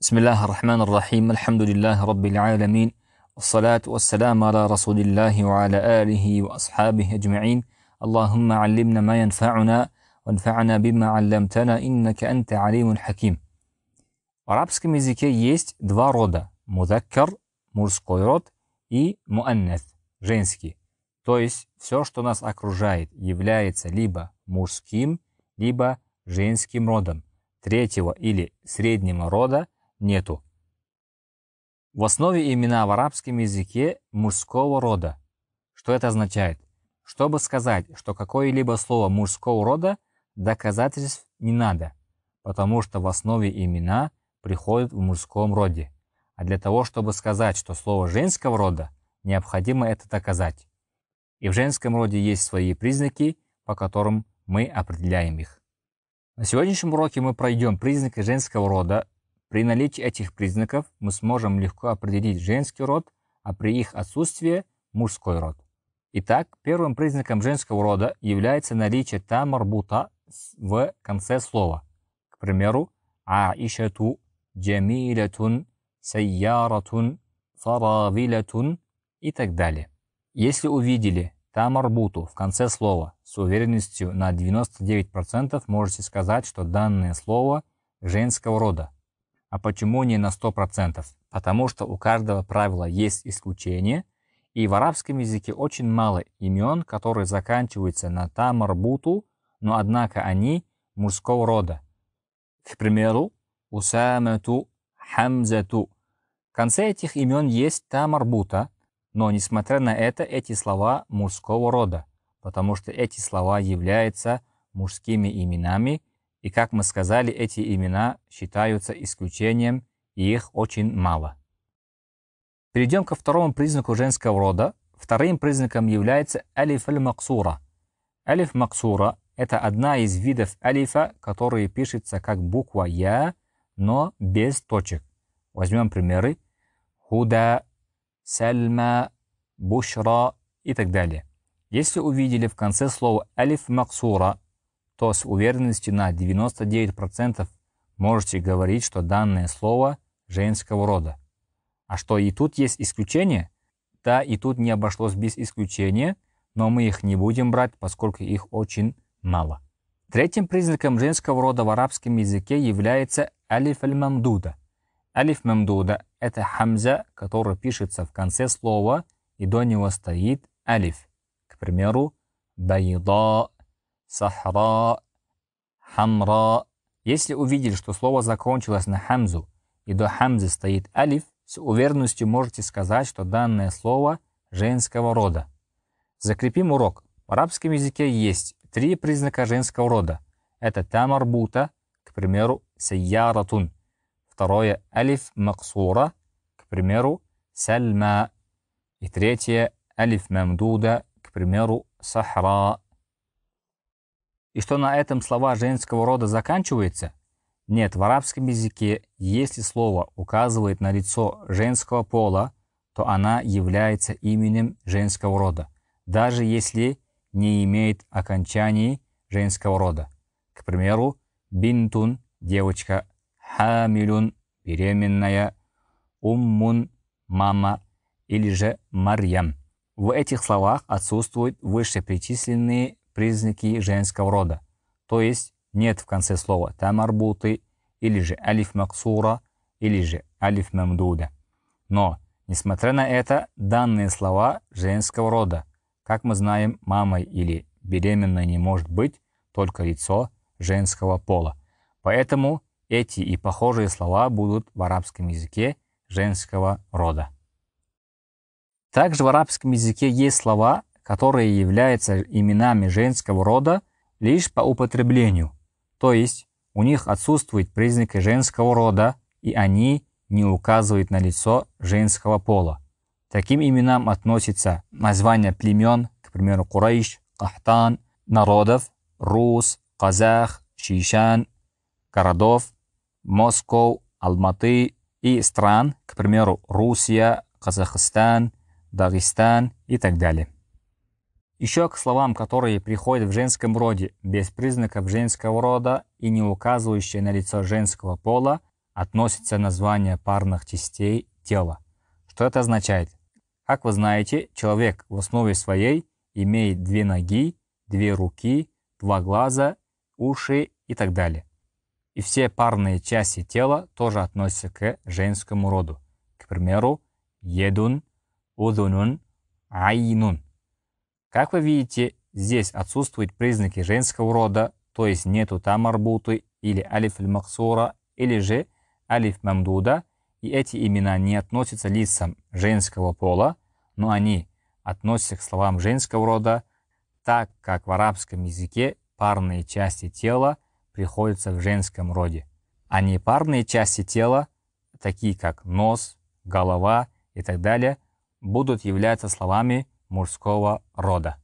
بسم الله الرحمن الرحيم الحمد لله رب العالمين والصلاة والسلام على رسول الله وعلى آله وأصحابه أجمعين اللهم علمنا ما ينفعنا وانفعنا بما علمتنا إنك أنت عليم حكيم В арабском языке есть два рода – музаккар, мужской род, и муаннес, женский. То есть все, что нас окружает, является либо мужским, либо женским родом. Третьего или среднего рода – нету. В основе имена в арабском языке мужского рода. Что это означает? Чтобы сказать, что какое-либо слово мужского рода, доказательств не надо, потому что в основе имена приходят в мужском роде. А для того, чтобы сказать, что слово женского рода, необходимо это доказать. И в женском роде есть свои признаки, по которым мы определяем их. На сегодняшнем уроке мы пройдем признаки женского рода при наличии этих признаков мы сможем легко определить женский род, а при их отсутствии – мужской род. Итак, первым признаком женского рода является наличие тамарбута в конце слова. К примеру, аишату, джамилятун, сайяратун, фаравилатун и так далее. Если увидели тамарбуту в конце слова с уверенностью на 99% можете сказать, что данное слово женского рода – а почему не на 100%? Потому что у каждого правила есть исключение, и в арабском языке очень мало имен, которые заканчиваются на тамарбуту, но однако они мужского рода. К примеру, Усамату, Хамзату. В конце этих имен есть тамарбута, но несмотря на это, эти слова мужского рода, потому что эти слова являются мужскими именами – и как мы сказали, эти имена считаются исключением, и их очень мало. Перейдем ко второму признаку женского рода. Вторым признаком является алиф аль-максура. Алиф максура – это одна из видов алифа, которые пишется как буква «я», но без точек. Возьмем примеры. Худа, Сальма, Бушра и так далее. Если увидели в конце слова алиф максура, то с уверенностью на 99% можете говорить, что данное слово женского рода. А что и тут есть исключения? Да, и тут не обошлось без исключения, но мы их не будем брать, поскольку их очень мало. Третьим признаком женского рода в арабском языке является алиф аль-мамдуда. Алиф мамдуда – это хамза, который пишется в конце слова, и до него стоит алиф. К примеру, байда сахра, хамра. Если увидели, что слово закончилось на хамзу и до хамзы стоит алиф, с уверенностью можете сказать, что данное слово женского рода. Закрепим урок. В арабском языке есть три признака женского рода. Это тамарбута, к примеру, сайяратун. Второе – алиф максура, к примеру, сальма. И третье – алиф мамдуда, к примеру, сахра и что на этом слова женского рода заканчиваются? Нет, в арабском языке, если слово указывает на лицо женского пола, то она является именем женского рода, даже если не имеет окончаний женского рода. К примеру, бинтун – девочка, хамилюн – беременная, уммун – мама или же марьям. В этих словах отсутствуют вышеперечисленные признаки женского рода, то есть нет в конце слова тамарбуты или же алиф максура или же алиф мамдуда. Но, несмотря на это, данные слова женского рода, как мы знаем, мамой или беременной не может быть только лицо женского пола. Поэтому эти и похожие слова будут в арабском языке женского рода. Также в арабском языке есть слова, которые являются именами женского рода лишь по употреблению, то есть у них отсутствуют признаки женского рода и они не указывают на лицо женского пола. Таким именам относятся названия племен, к примеру, Курайш, Кахтан, народов, Рус, Казах, Чищан, городов, Москов, Алматы и стран, к примеру, Русия, Казахстан, Дагестан и так далее. Еще к словам, которые приходят в женском роде, без признаков женского рода и не указывающие на лицо женского пола, относится название парных частей тела. Что это означает? Как вы знаете, человек в основе своей имеет две ноги, две руки, два глаза, уши и так далее. И все парные части тела тоже относятся к женскому роду. К примеру, едун, удунун, айнун – как вы видите, здесь отсутствуют признаки женского рода, то есть нету там арбуты или алиф аль-максура, или же алиф мамдуда, и эти имена не относятся лицам женского пола, но они относятся к словам женского рода, так как в арабском языке парные части тела приходятся в женском роде. А не парные части тела, такие как нос, голова и так далее, будут являться словами мужского рода.